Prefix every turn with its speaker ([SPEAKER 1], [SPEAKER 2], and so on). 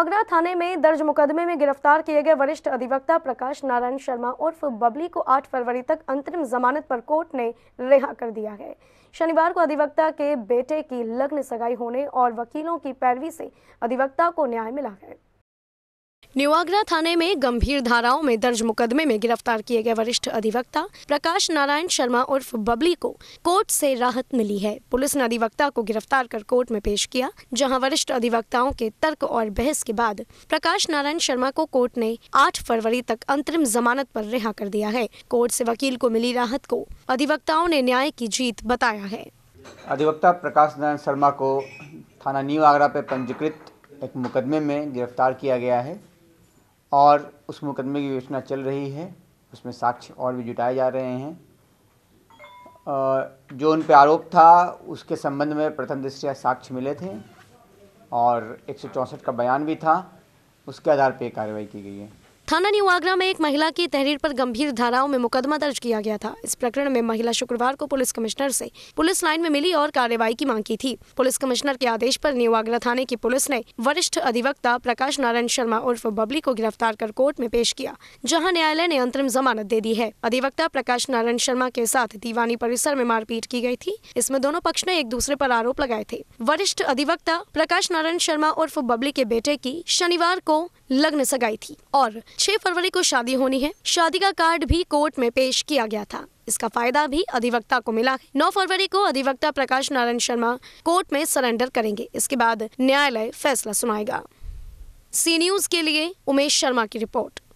[SPEAKER 1] आगरा थाने में दर्ज मुकदमे में गिरफ्तार किए गए वरिष्ठ अधिवक्ता प्रकाश नारायण शर्मा उर्फ बबली को 8 फरवरी तक अंतरिम जमानत पर कोर्ट ने रिहा कर दिया है शनिवार को अधिवक्ता के बेटे की लग्न सगाई होने और वकीलों की पैरवी से अधिवक्ता को न्याय मिला है न्यूआगरा थाने में गंभीर धाराओं में दर्ज मुकदमे में गिरफ्तार किए गए वरिष्ठ अधिवक्ता प्रकाश नारायण शर्मा उर्फ बबली को कोर्ट से राहत मिली है पुलिस ने अधिवक्ता को गिरफ्तार कर कोर्ट में पेश किया जहां वरिष्ठ अधिवक्ताओं के तर्क और बहस के बाद प्रकाश नारायण शर्मा को कोर्ट ने आठ फरवरी तक अंतरिम जमानत पर रिहा कर दिया है कोर्ट से वकील को मिली राहत को अधिवक्ताओं ने न्याय की जीत बताया है
[SPEAKER 2] अधिवक्ता प्रकाश नारायण शर्मा को थाना न्यू आगरा पे पंजीकृत एक मुकदमे में गिरफ्तार किया गया है और उस मुकदमे की योजना चल रही है उसमें साक्ष्य और भी जुटाए जा रहे हैं जो उन पर आरोप था उसके संबंध में प्रथम दृष्टया साक्ष्य मिले थे और एक का बयान भी था उसके आधार पर कार्रवाई की गई है
[SPEAKER 1] थाना न्यू आगरा में एक महिला की तहरीर पर गंभीर धाराओं में मुकदमा दर्ज किया गया था इस प्रकरण में महिला शुक्रवार को पुलिस कमिश्नर से पुलिस लाइन में मिली और कार्रवाई की मांग की थी पुलिस कमिश्नर के आदेश पर न्यू आगरा थाने की पुलिस ने वरिष्ठ अधिवक्ता प्रकाश नारायण शर्मा उर्फ बबली को गिरफ्तार कर कोर्ट में पेश किया जहाँ न्यायालय ने अंतरिम जमानत दे दी है अधिवक्ता प्रकाश नारायण शर्मा के साथ दीवानी परिसर में मारपीट की गयी थी इसमें दोनों पक्ष ने एक दूसरे आरोप आरोप लगाए थे वरिष्ठ अधिवक्ता प्रकाश नारायण शर्मा उर्फ बबली के बेटे की शनिवार को लग्न सगाई थी और 6 फरवरी को शादी होनी है शादी का कार्ड भी कोर्ट में पेश किया गया था इसका फायदा भी अधिवक्ता को मिला है नौ फरवरी को अधिवक्ता प्रकाश नारायण शर्मा कोर्ट में सरेंडर करेंगे इसके बाद न्यायालय फैसला सुनाएगा सी न्यूज के लिए उमेश शर्मा की रिपोर्ट